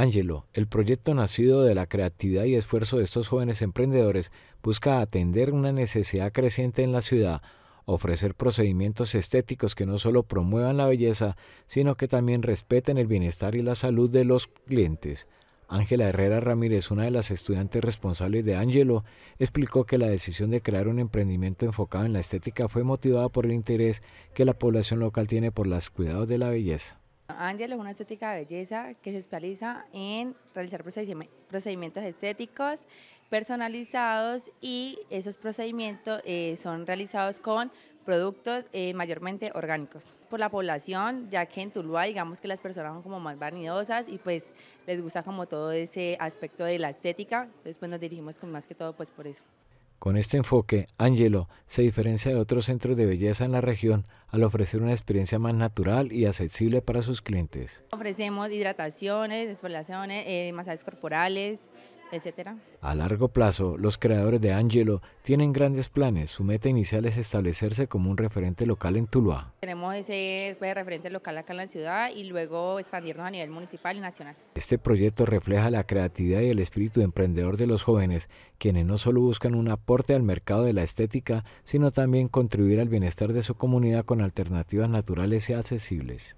Ángelo, el proyecto nacido de la creatividad y esfuerzo de estos jóvenes emprendedores busca atender una necesidad creciente en la ciudad, ofrecer procedimientos estéticos que no solo promuevan la belleza, sino que también respeten el bienestar y la salud de los clientes. Ángela Herrera Ramírez, una de las estudiantes responsables de Ángelo, explicó que la decisión de crear un emprendimiento enfocado en la estética fue motivada por el interés que la población local tiene por los cuidados de la belleza. Ángel es una estética de belleza que se especializa en realizar procedimientos estéticos personalizados y esos procedimientos eh, son realizados con productos eh, mayormente orgánicos por la población, ya que en Tuluá digamos que las personas son como más vanidosas y pues les gusta como todo ese aspecto de la estética, entonces pues nos dirigimos con más que todo pues por eso. Con este enfoque, Angelo se diferencia de otros centros de belleza en la región al ofrecer una experiencia más natural y accesible para sus clientes. Ofrecemos hidrataciones, exfoliaciones, eh, masajes corporales, a largo plazo, los creadores de Angelo tienen grandes planes. Su meta inicial es establecerse como un referente local en Tuluá. Tenemos ese pues, referente local acá en la ciudad y luego expandirnos a nivel municipal y nacional. Este proyecto refleja la creatividad y el espíritu emprendedor de los jóvenes, quienes no solo buscan un aporte al mercado de la estética, sino también contribuir al bienestar de su comunidad con alternativas naturales y accesibles.